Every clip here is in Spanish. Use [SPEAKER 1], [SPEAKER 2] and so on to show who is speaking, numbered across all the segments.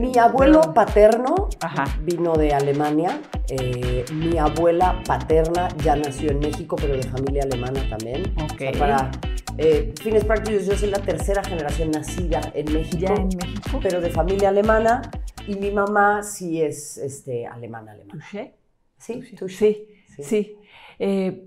[SPEAKER 1] Mi abuelo paterno vino de Alemania. Eh, mi abuela paterna ya nació en México, pero de familia alemana también. para eh, fines prácticos, yo soy la tercera generación nacida en México, pero de familia alemana. Y mi mamá sí es este, alemana, alemana.
[SPEAKER 2] ¿Tú Sí, sí, sí. Eh,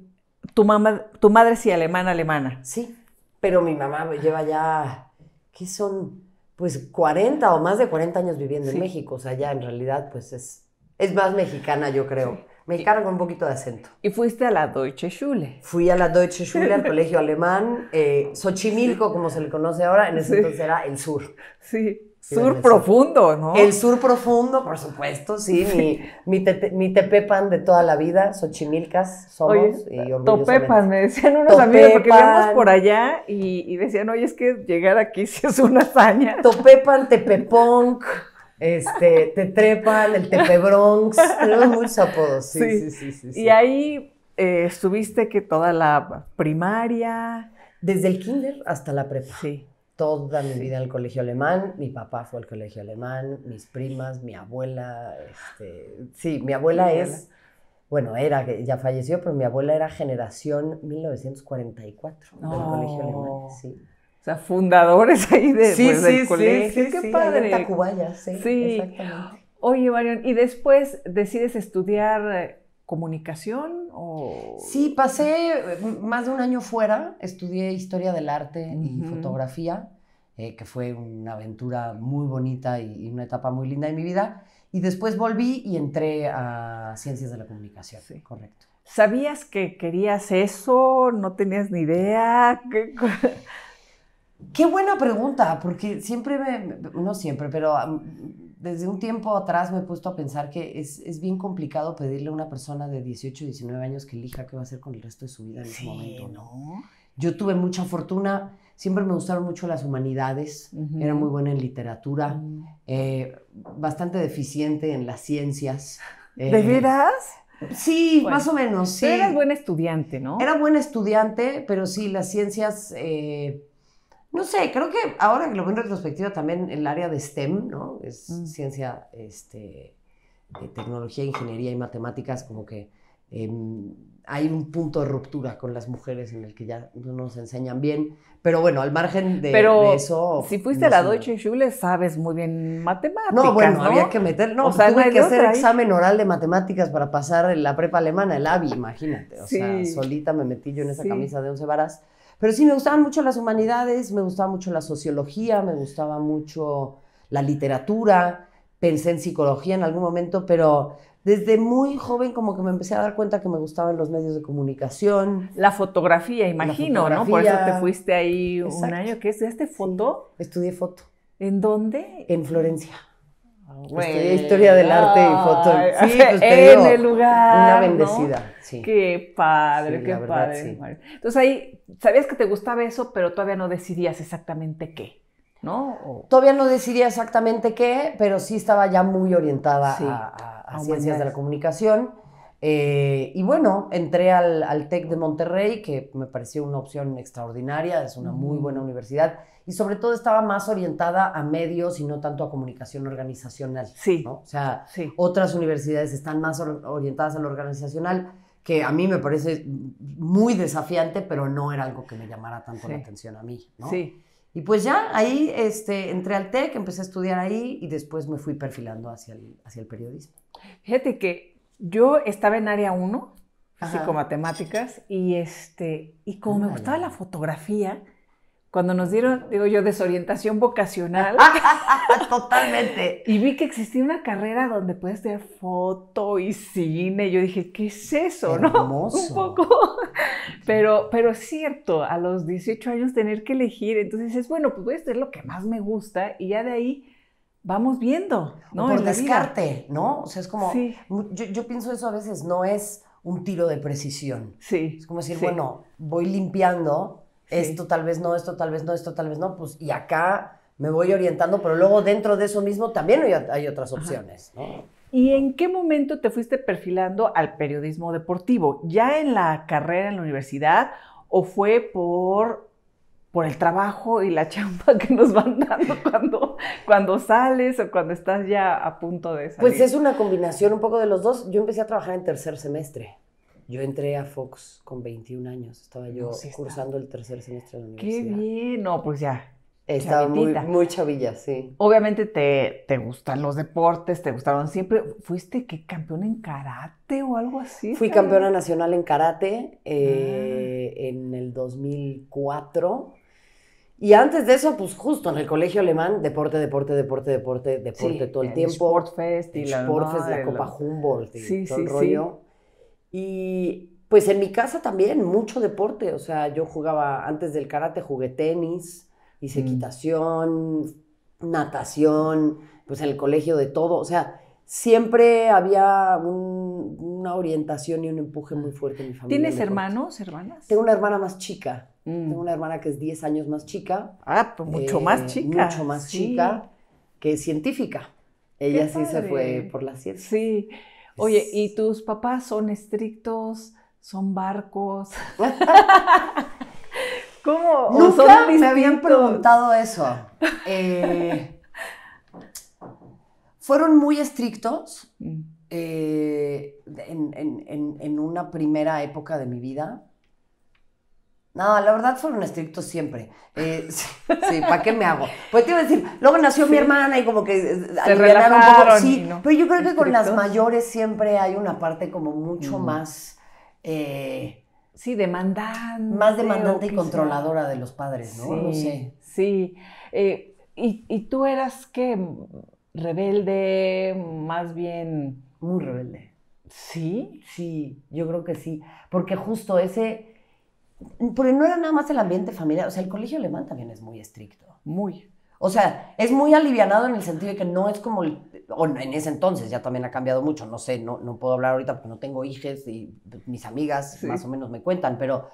[SPEAKER 2] tu, mamá, tu madre sí alemana, alemana. Sí,
[SPEAKER 1] pero mi mamá lleva ya, ¿qué son? pues 40 o más de 40 años viviendo en México, o sea, ya en realidad pues es, es más mexicana, yo creo. Mexicana con un poquito de acento. ¿Y fuiste a la Deutsche Schule? Fui a la Deutsche Schule, al colegio alemán, eh, Xochimilco, como se le conoce ahora, en ese entonces era el sur. Sí. Sur profundo, ¿no? El sur profundo, por supuesto, sí. Mi, tepepan de toda la vida, Xochimilcas somos. Y y topepan,
[SPEAKER 2] me decían unos amigos, porque íbamos por
[SPEAKER 1] allá y, decían, oye, es que llegar aquí sí es una hazaña. Topepan, tepeponc, este, Trepan, el Bronx, tenemos muchos apodos, sí, sí, sí. sí, y ahí eh, estuviste que toda la primaria... Desde el kinder hasta la prepa. Sí toda mi vida en el colegio alemán. Mi papá fue al colegio alemán, mis primas, mi abuela. Este, sí, mi abuela es, bueno, era, ya falleció, pero mi abuela era generación 1944 del colegio alemán. Sí. O sea, fundadores ahí de, sí, pues, sí, sí, sí, colegio. Sí, qué padre. Tacubaya,
[SPEAKER 2] sí, sí. Exactamente. Oye, Marion, y después decides estudiar eh,
[SPEAKER 1] comunicación o... Sí, pasé eh, más de un año fuera, estudié historia del arte y fotografía, eh, que fue una aventura muy bonita y, una etapa muy linda en mi vida, y después volví y entré a ciencias de la comunicación, correcto. ¿Sabías que querías eso? ¿No tenías ni idea? ¿Qué, Qué buena pregunta, porque siempre me, no siempre, pero desde un tiempo atrás me he puesto a pensar que es, bien complicado pedirle a una persona de 18, 19 años que elija qué va a hacer con el resto de su vida en ese momento. ¿no? Yo tuve mucha fortuna, siempre me gustaron mucho las humanidades, era muy buena en literatura, eh, bastante deficiente en las ciencias. ¿De eh, veras? Sí, más o menos, sí. eras buen estudiante, ¿no? Era buen estudiante, pero sí, las ciencias... Eh, no sé, creo que ahora que lo veo en retrospectiva también el área de STEM, ¿no? Es mm. ciencia, este, tecnología, ingeniería y matemáticas, como que em, hay un punto de ruptura con las mujeres en el que ya no nos enseñan bien. Pero bueno, al margen de, Pero eso. Si fuiste a la Deutsche Schule, sabes muy bien matemáticas. No, bueno, había que meter. No, o sea, tuve que hacer examen oral de matemáticas para pasar la prepa alemana, el ABI, imagínate. O sea, solita me metí yo en esa camisa de 11 varas. Pero sí, me gustaban mucho las humanidades, me gustaba mucho la sociología, me gustaba mucho la literatura, pensé en psicología en algún momento, pero desde muy joven como que me empecé a dar cuenta que me gustaban los medios de comunicación.
[SPEAKER 2] La fotografía,
[SPEAKER 1] imagino, ¿no? Por eso te fuiste ahí un año. ¿Qué es este foto? estudié foto. ¿En dónde? En Florencia historia del arte y foto. Sí, pues, en el lugar. Una bendecida. Qué padre, qué padre.
[SPEAKER 2] Entonces ahí, sabías que te gustaba eso, pero todavía no decidías exactamente qué.
[SPEAKER 1] ¿No? Todavía no decidía exactamente qué, pero sí estaba ya muy orientada a, ciencias de la comunicación. Eh, y bueno, entré al, TEC de Monterrey, que me pareció una opción extraordinaria, es una muy buena mm. universidad, y sobre todo estaba más orientada a medios y no tanto a comunicación organizacional. Sí. ¿no? O sea, otras universidades están más orientadas a lo organizacional, que a mí me parece muy desafiante, pero no era algo que me llamara tanto la atención a mí. Sí. Y pues ya ahí este, entré al TEC, empecé a estudiar ahí y después me fui perfilando hacia el, hacia el periodismo. Fíjate que yo estaba en área
[SPEAKER 2] 1, psicomatemáticas, y, este, y como me gustaba la fotografía, cuando nos dieron, digo yo, desorientación vocacional. Totalmente. Y vi que existía una carrera donde puedes tener foto y cine. Yo dije, ¿qué es eso? ¿No? Un poco. Pero, pero es cierto, a los 18 años tener que elegir. Entonces es, bueno, pues voy a hacer lo que más me gusta y ya de ahí vamos
[SPEAKER 1] viendo, ¿no? por descarte, ¿no? O sea, es como, yo, pienso eso a veces, no es un tiro de precisión. Sí. Es como decir, bueno, voy limpiando, esto tal vez no, esto tal vez no, esto tal vez no, pues y acá me voy orientando, pero luego dentro de eso mismo también hay, otras opciones,
[SPEAKER 2] ¿Y en qué momento te fuiste perfilando al periodismo deportivo? ¿Ya en la carrera en la universidad o fue por por el trabajo y la chamba que nos van dando cuando, cuando sales o cuando estás ya a punto de salir. Pues es una combinación
[SPEAKER 1] un poco de los dos. Yo empecé a trabajar en tercer semestre. Yo entré a Fox con 21 años. Estaba yo cursando el tercer semestre de la universidad.
[SPEAKER 2] ¡Qué bien! No, pues ya. Estaba muy,
[SPEAKER 1] chavilla, sí.
[SPEAKER 2] Obviamente te, te, gustan los deportes, te gustaron siempre. ¿Fuiste qué campeón en karate
[SPEAKER 1] o algo así? Fui campeona nacional en karate eh, ah. en el 2004 y antes de eso, pues justo en el colegio alemán, deporte, deporte, deporte, deporte, deporte todo el, tiempo. Sportfest y el Sportfest, la Copa Humboldt todo el rollo. Y pues en mi casa también, mucho deporte. O sea, yo jugaba, antes del karate jugué tenis, hice mm. equitación, natación, pues en el colegio de todo. O sea, siempre había una orientación y un empuje muy fuerte en mi familia. ¿Tienes
[SPEAKER 2] hermanos, hermanas?
[SPEAKER 1] Tengo una hermana más chica. Mm. Tengo una hermana que es 10 años más chica. Ah, pues mucho más eh, chica. Mucho más chica, que es científica. Ella sí se fue por la ciencia. Sí. Oye, ¿y tus papás son
[SPEAKER 2] estrictos? ¿Son barcos? ¿Cómo? Nunca me
[SPEAKER 1] habían preguntado eso. Eh, fueron muy estrictos mm. eh, en, una primera época de mi vida. No, la verdad fueron estrictos siempre. Eh, sí, ¿para qué me hago? Pues te iba a decir, luego nació mi hermana y como que eh, se relajaron un poco. pero yo creo que con las mayores siempre hay una parte como mucho mm. más... sí, demandante. Más demandante y controladora de los padres, ¿no? Sí,
[SPEAKER 2] Sí. ¿y, ¿y, tú eras qué?
[SPEAKER 1] rebelde, más bien... Muy rebelde. ¿Sí? Sí, yo creo que sí. Porque justo ese... Porque no era nada más el ambiente familiar. O sea, el colegio alemán también es muy estricto. Muy. O sea, es muy alivianado en el sentido de que no es como... o en ese entonces ya también ha cambiado mucho. No sé, no, no puedo hablar ahorita porque no tengo hijos y mis amigas más o menos me cuentan. Pero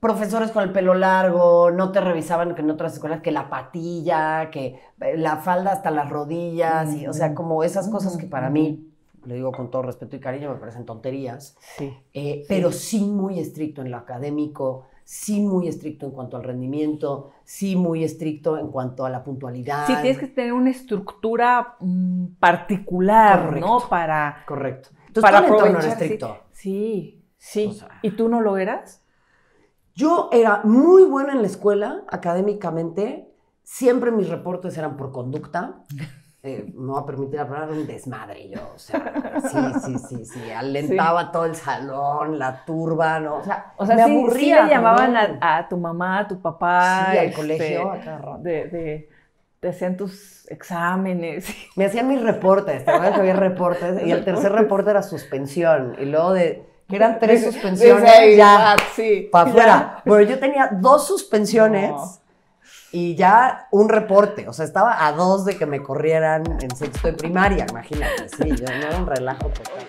[SPEAKER 1] profesores con el pelo largo, no te revisaban que en otras escuelas, que la patilla, que eh, la falda hasta las rodillas, y, o sea, como esas cosas que para mí, le digo con todo respeto y cariño, me parecen tonterías, eh, pero sí muy estricto en lo académico, sí muy estricto en cuanto al rendimiento, sí muy estricto en cuanto a la puntualidad. Sí, tienes que
[SPEAKER 2] tener una estructura mm,
[SPEAKER 1] particular, ¿no? Para... Correcto. Entonces, para estricto. Sí, sí. ¿Y tú no lo eras? Yo era muy buena en la escuela, académicamente. Siempre mis reportes eran por conducta. No eh, me voy a permitir hablar un desmadre yo, o sea, sí, sí, sí, sí, alentaba todo el salón, la turba, ¿no? O sea, me aburría. Sí llamaban a, tu mamá, a tu
[SPEAKER 2] papá. Sí, al este, colegio, a De, de, te hacían tus exámenes.
[SPEAKER 1] Me hacían mis reportes, te acuerdas que había reportes, y el tercer reporte era suspensión, y luego de que eran tres suspensiones ya
[SPEAKER 2] ah, para afuera.
[SPEAKER 1] Bueno, yo tenía dos suspensiones y ya un reporte, o sea, estaba a dos de que me corrieran en sexto de primaria, imagínate, sí, yo no era un relajo total.